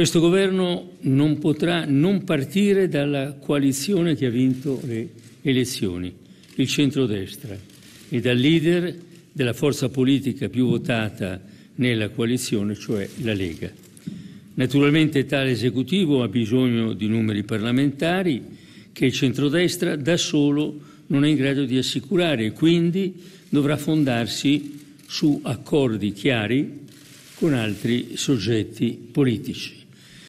Questo governo non potrà non partire dalla coalizione che ha vinto le elezioni, il centrodestra, e dal leader della forza politica più votata nella coalizione, cioè la Lega. Naturalmente tale esecutivo ha bisogno di numeri parlamentari che il centrodestra da solo non è in grado di assicurare e quindi dovrà fondarsi su accordi chiari con altri soggetti politici.